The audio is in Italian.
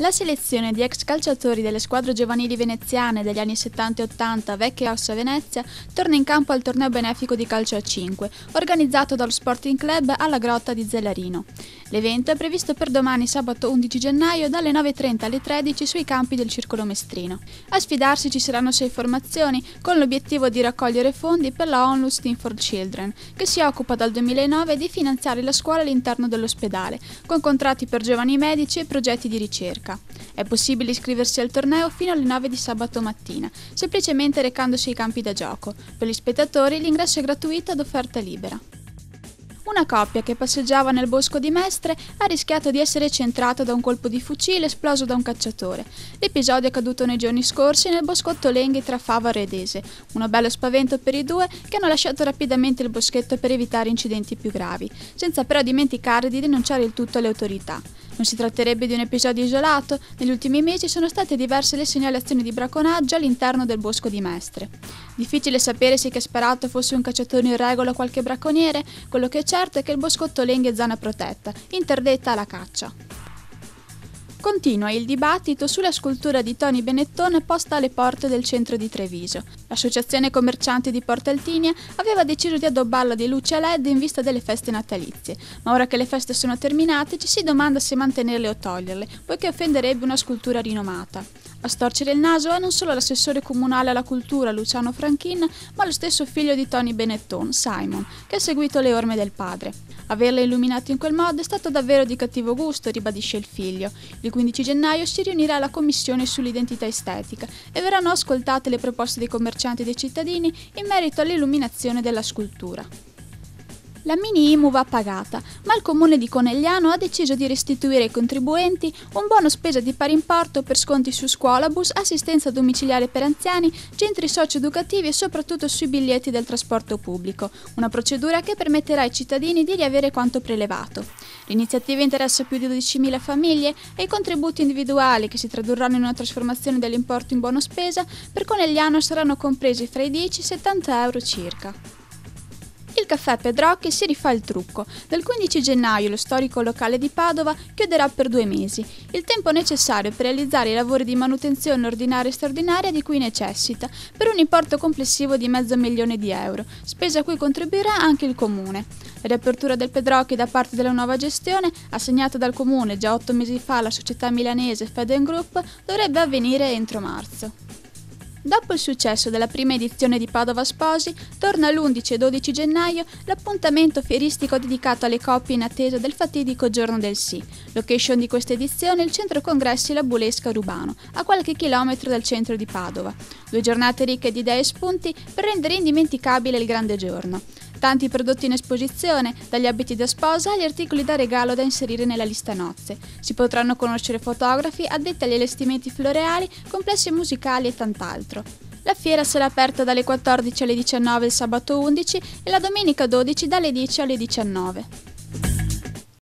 La selezione di ex calciatori delle squadre giovanili veneziane degli anni 70 e 80 Vecchia Ossa Venezia torna in campo al torneo benefico di calcio a 5, organizzato dallo Sporting Club alla Grotta di Zellarino. L'evento è previsto per domani sabato 11 gennaio dalle 9.30 alle 13 sui campi del Circolo Mestrino. A sfidarsi ci saranno sei formazioni con l'obiettivo di raccogliere fondi per la Onlus Team for Children, che si occupa dal 2009 di finanziare la scuola all'interno dell'ospedale, con contratti per giovani medici e progetti di ricerca. Osaka. È possibile iscriversi al torneo fino alle 9 di sabato mattina, semplicemente recandosi ai campi da gioco. Per gli spettatori l'ingresso è gratuito ad offerta libera. Una coppia che passeggiava nel bosco di Mestre ha rischiato di essere centrata da un colpo di fucile esploso da un cacciatore. L'episodio è accaduto nei giorni scorsi nel boscotto Lenghi tra Favaro ed Ese. Uno bello spavento per i due che hanno lasciato rapidamente il boschetto per evitare incidenti più gravi, senza però dimenticare di denunciare il tutto alle autorità. Non si tratterebbe di un episodio isolato, negli ultimi mesi sono state diverse le segnalazioni di braconaggio all'interno del bosco di Mestre. Difficile sapere se che sparato fosse un cacciatore in regola o qualche bracconiere, quello che è certo è che il boscotto Lenghe è zona protetta, interdetta alla caccia. Continua il dibattito sulla scultura di Tony Benettone posta alle porte del centro di Treviso. L'associazione commercianti di Altinia aveva deciso di addobbarla di luce a LED in vista delle feste natalizie, ma ora che le feste sono terminate ci si domanda se mantenerle o toglierle, poiché offenderebbe una scultura rinomata. A storcere il naso è non solo l'assessore comunale alla cultura Luciano Franchin, ma lo stesso figlio di Tony Benetton, Simon, che ha seguito le orme del padre. Averla illuminato in quel modo è stato davvero di cattivo gusto, ribadisce il figlio. Il 15 gennaio si riunirà la commissione sull'identità estetica e verranno ascoltate le proposte dei commercianti e dei cittadini in merito all'illuminazione della scultura. La mini IMU va pagata, ma il comune di Conegliano ha deciso di restituire ai contribuenti un buono spesa di pari importo per sconti su scuolabus, assistenza domiciliare per anziani, centri socio-educativi e soprattutto sui biglietti del trasporto pubblico, una procedura che permetterà ai cittadini di riavere quanto prelevato. L'iniziativa interessa più di 12.000 famiglie e i contributi individuali che si tradurranno in una trasformazione dell'importo in buono spesa per Conegliano saranno compresi fra i 10 e i 70 euro circa. Il caffè Pedrocchi si rifà il trucco. Dal 15 gennaio lo storico locale di Padova chiuderà per due mesi, il tempo necessario per realizzare i lavori di manutenzione ordinaria e straordinaria di cui necessita, per un importo complessivo di mezzo milione di euro, spesa a cui contribuirà anche il comune. La riapertura del Pedrocchi da parte della nuova gestione, assegnata dal comune già otto mesi fa alla società milanese Feden Group, dovrebbe avvenire entro marzo. Dopo il successo della prima edizione di Padova Sposi, torna l'11 e 12 gennaio l'appuntamento fieristico dedicato alle coppie in attesa del fatidico giorno del sì. Location di questa edizione è il centro congressi La Bulesca Rubano, a qualche chilometro dal centro di Padova. Due giornate ricche di idee e spunti per rendere indimenticabile il grande giorno. Tanti prodotti in esposizione, dagli abiti da sposa agli articoli da regalo da inserire nella lista nozze. Si potranno conoscere fotografi addetti agli allestimenti floreali, complessi musicali e tant'altro. La fiera sarà aperta dalle 14 alle 19 il sabato 11 e la domenica 12 dalle 10 alle 19.